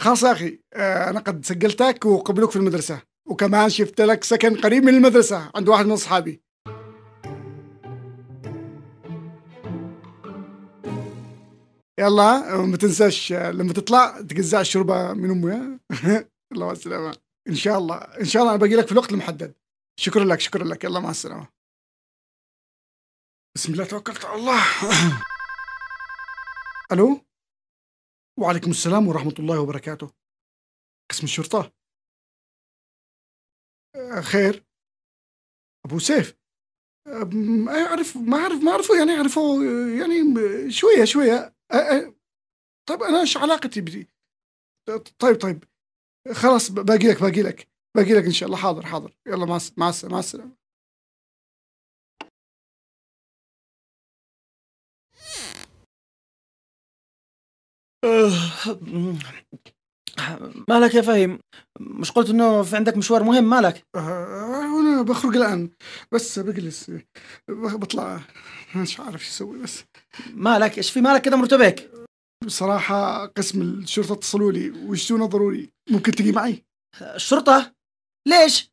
خلاص يا اخي آه، انا قد سجلتك وقبلوك في المدرسه وكمان شفت لك سكن قريب من المدرسه عند واحد من اصحابي يلا ما تنساش لما تطلع تقزع الشوربه من امي الله السلامه ان شاء الله ان شاء الله انا باقي لك في الوقت المحدد شكرا لك شكرا لك يلا مع السلامه بسم الله توكلت على الله الو وعليكم السلام ورحمة الله وبركاته قسم الشرطة آه، خير أبو سيف آه، أعرف ما أعرف ما أعرفه يعني أعرفه آه، يعني شوية شوية طيب أنا إيش علاقتي بدي طيب طيب خلاص باقي لك باقي لك باقي لك إن شاء الله حاضر حاضر يلا مع مع السلامة مالك يا فهيم مش قلت انه في عندك مشوار مهم مالك آه، انا بخرج الان بس بجلس بطلع مش عارف شو اسوي بس مالك ايش في مالك كذا مرتبك بصراحة قسم الشرطة اتصلوا لي وشتونا ضروري ممكن تجي معي الشرطة ليش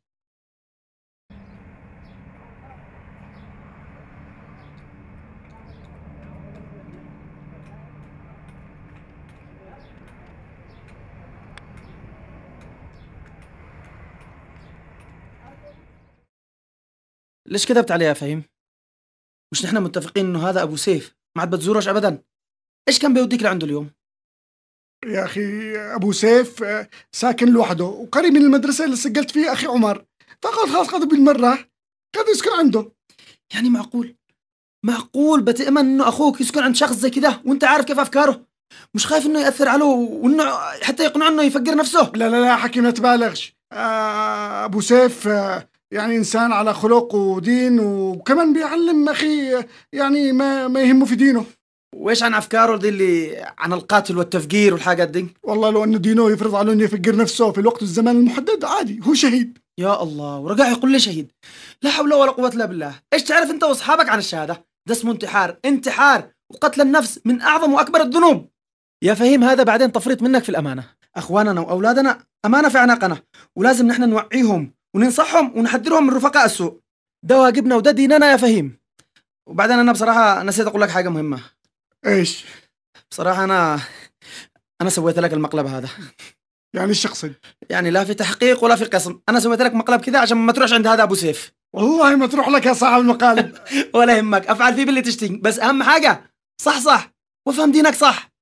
ليش كذبت عليها فهيم؟ مش نحن متفقين انه هذا ابو سيف ما عاد بتزورش ابدا ايش كان بيوديك لعنده اليوم؟ يا اخي ابو سيف آه، ساكن لوحده وقريب من المدرسه اللي سجلت فيها اخي عمر فقال خلاص قضى بالمره قضى يسكن عنده يعني معقول معقول بتأمن انه اخوك يسكن عند شخص زي كذا وانت عارف كيف افكاره مش خايف انه ياثر عليه وانه حتى يقنع انه يفكر نفسه لا لا لا حكي ما تبالغش آه، ابو سيف آه، يعني انسان على خلق ودين وكمان بيعلم اخي يعني ما ما يهمه في دينه وايش عن افكاره دي اللي عن القاتل والتفجير والحاجات دي والله لو انه دينه يفرض عليه انه يفجر نفسه في الوقت والزمان المحدد عادي هو شهيد يا الله ورجع يقول لي شهيد لا حول ولا قوه الا بالله ايش تعرف انت واصحابك عن الشهاده ده اسمه انتحار انتحار وقتل النفس من اعظم واكبر الذنوب يا فهيم هذا بعدين تفريط منك في الامانه اخواننا واولادنا امانه في اعناقنا ولازم نحن نوعيهم وننصحهم ونحذرهم من رفقاء السوء ده واجبنا وده ديننا يا فهيم وبعدين انا بصراحه نسيت اقول لك حاجه مهمه ايش بصراحه انا انا سويت لك المقلب هذا يعني ايش تقصد يعني لا في تحقيق ولا في قسم انا سويت لك مقلب كذا عشان ما تروحش عند هذا ابو سيف والله ما تروح لك يا صاحب المقالب ولا يهمك افعل فيه باللي تشتهي بس اهم حاجه صح صح وافهم دينك صح